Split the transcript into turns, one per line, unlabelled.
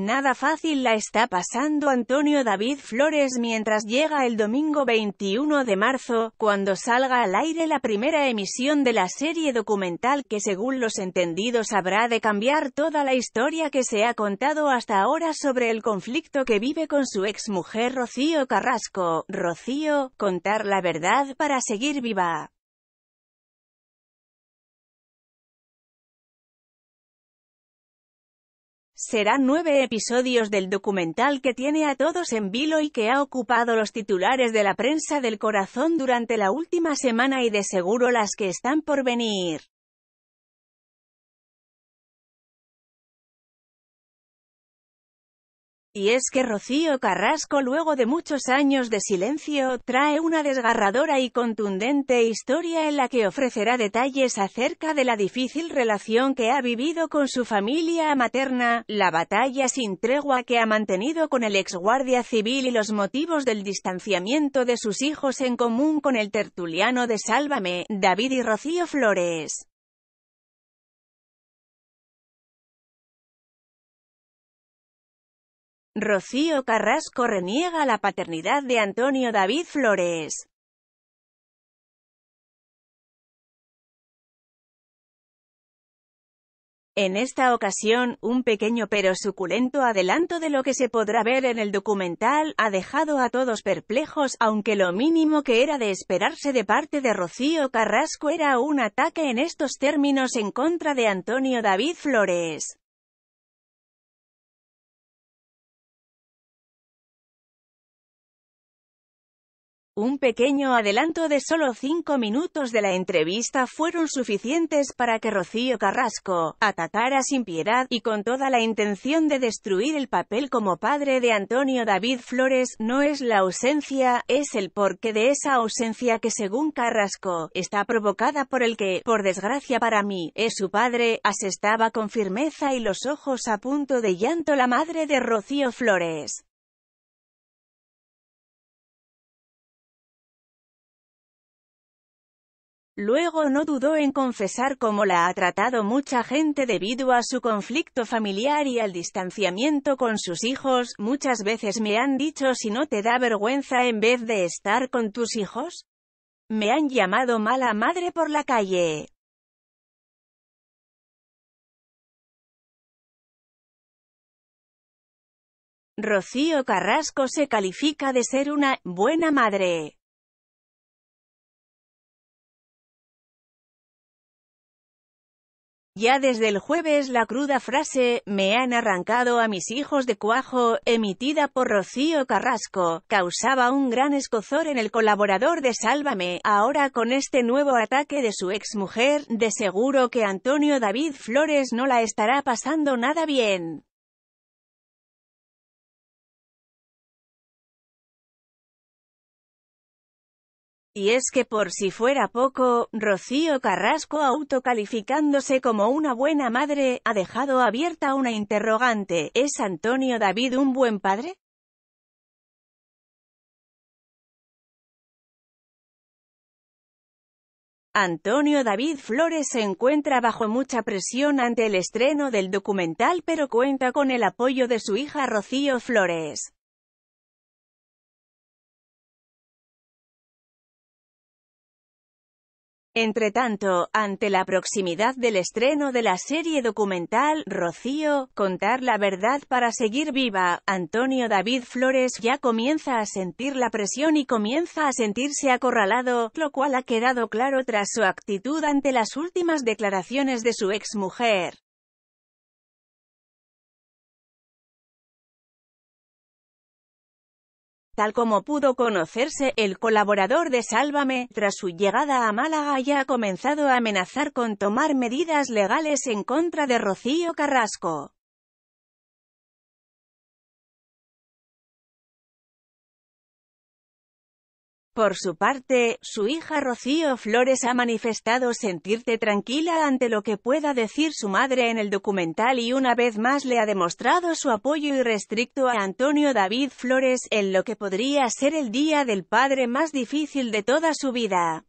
Nada fácil la está pasando Antonio David Flores mientras llega el domingo 21 de marzo, cuando salga al aire la primera emisión de la serie documental que según los entendidos habrá de cambiar toda la historia que se ha contado hasta ahora sobre el conflicto que vive con su exmujer Rocío Carrasco. Rocío,
contar la verdad para seguir viva. Serán nueve
episodios del documental que tiene a todos en vilo y que ha ocupado los titulares de la
prensa del corazón durante la última semana y de seguro las que están por venir. Y es que Rocío Carrasco luego de muchos años de silencio,
trae una desgarradora y contundente historia en la que ofrecerá detalles acerca de la difícil relación que ha vivido con su familia materna, la batalla sin tregua que ha mantenido con el ex guardia civil y los motivos del distanciamiento de sus
hijos en común con el tertuliano de Sálvame, David y Rocío Flores. Rocío Carrasco reniega la paternidad de Antonio David Flores. En esta ocasión, un pequeño pero suculento
adelanto de lo que se podrá ver en el documental ha dejado a todos perplejos, aunque lo mínimo que era de esperarse de parte de Rocío Carrasco era un ataque en estos
términos en contra de Antonio David Flores. Un pequeño adelanto de solo cinco minutos de la entrevista fueron suficientes
para que Rocío Carrasco atacara sin piedad y con toda la intención de destruir el papel como padre de Antonio David Flores. No es la ausencia, es el porqué de esa ausencia que según Carrasco, está provocada por el que, por desgracia para mí, es su padre, asestaba con firmeza y los ojos a punto de llanto la madre
de Rocío Flores. Luego no dudó en confesar
cómo la ha tratado mucha gente debido a su conflicto familiar y al distanciamiento con sus hijos, muchas veces me han dicho si no te da vergüenza en vez de estar
con tus hijos. Me han llamado mala madre por la calle. Rocío Carrasco se califica de ser una «buena madre». Ya desde el jueves la cruda frase «me han arrancado a mis
hijos de cuajo», emitida por Rocío Carrasco, causaba un gran escozor en el colaborador de Sálvame. Ahora con este nuevo ataque de su exmujer, de seguro
que Antonio David Flores no la estará pasando nada bien. Y es que por si fuera poco, Rocío Carrasco
autocalificándose como una buena madre, ha dejado abierta una interrogante, ¿es Antonio
David un buen padre? Antonio David Flores se
encuentra bajo mucha presión ante el estreno del documental pero cuenta con el apoyo de su
hija Rocío Flores. Entretanto, ante la proximidad
del estreno de la serie documental Rocío, contar la verdad para seguir viva, Antonio David Flores ya comienza a sentir la presión y comienza a sentirse acorralado, lo cual ha quedado claro tras su actitud ante las últimas
declaraciones de su mujer. Tal como pudo conocerse, el
colaborador de Sálvame, tras su llegada a Málaga ya ha comenzado a amenazar con tomar
medidas legales en contra de Rocío Carrasco. Por su parte, su hija Rocío Flores ha manifestado sentirte tranquila
ante lo que pueda decir su madre en el documental y una vez más le ha demostrado su apoyo irrestricto a Antonio David Flores en lo que podría ser el día del padre más
difícil de toda su vida.